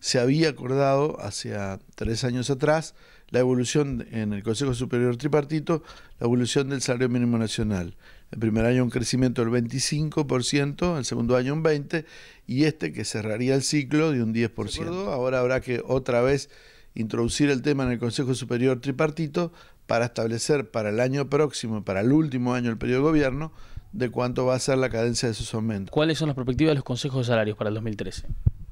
se había acordado hacia tres años atrás la evolución en el Consejo Superior Tripartito, la evolución del salario mínimo nacional. El primer año un crecimiento del 25%, el segundo año un 20% y este que cerraría el ciclo de un 10%. Ahora habrá que otra vez introducir el tema en el Consejo Superior Tripartito para establecer para el año próximo, para el último año del periodo de gobierno, de cuánto va a ser la cadencia de esos aumentos. ¿Cuáles son las perspectivas de los consejos de salarios para el 2013?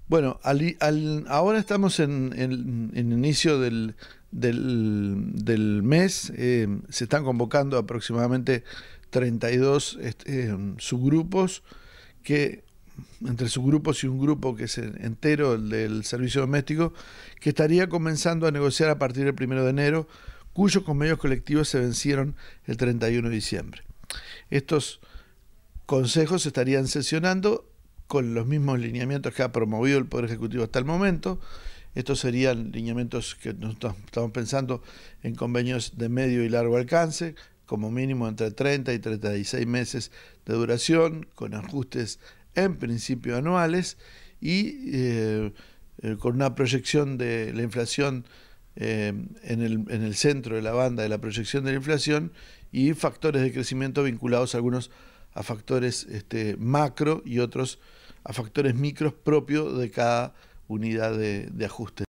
Bueno, ahora estamos en, inicio del, del, mes. Eh, se están convocando aproximadamente 32 este, eh, subgrupos que entre subgrupos y un grupo que es entero, el del servicio doméstico, que estaría comenzando a negociar a partir del 1 de enero, cuyos convenios colectivos se vencieron el 31 de diciembre. Estos consejos estarían sesionando con los mismos lineamientos que ha promovido el Poder Ejecutivo hasta el momento. Estos serían lineamientos que estamos pensando en convenios de medio y largo alcance, como mínimo entre 30 y 36 meses de duración, con ajustes en principio anuales y eh, eh, con una proyección de la inflación eh, en, el, en el centro de la banda de la proyección de la inflación y factores de crecimiento vinculados a algunos a factores este, macro y otros a factores micros propios de cada unidad de, de ajuste.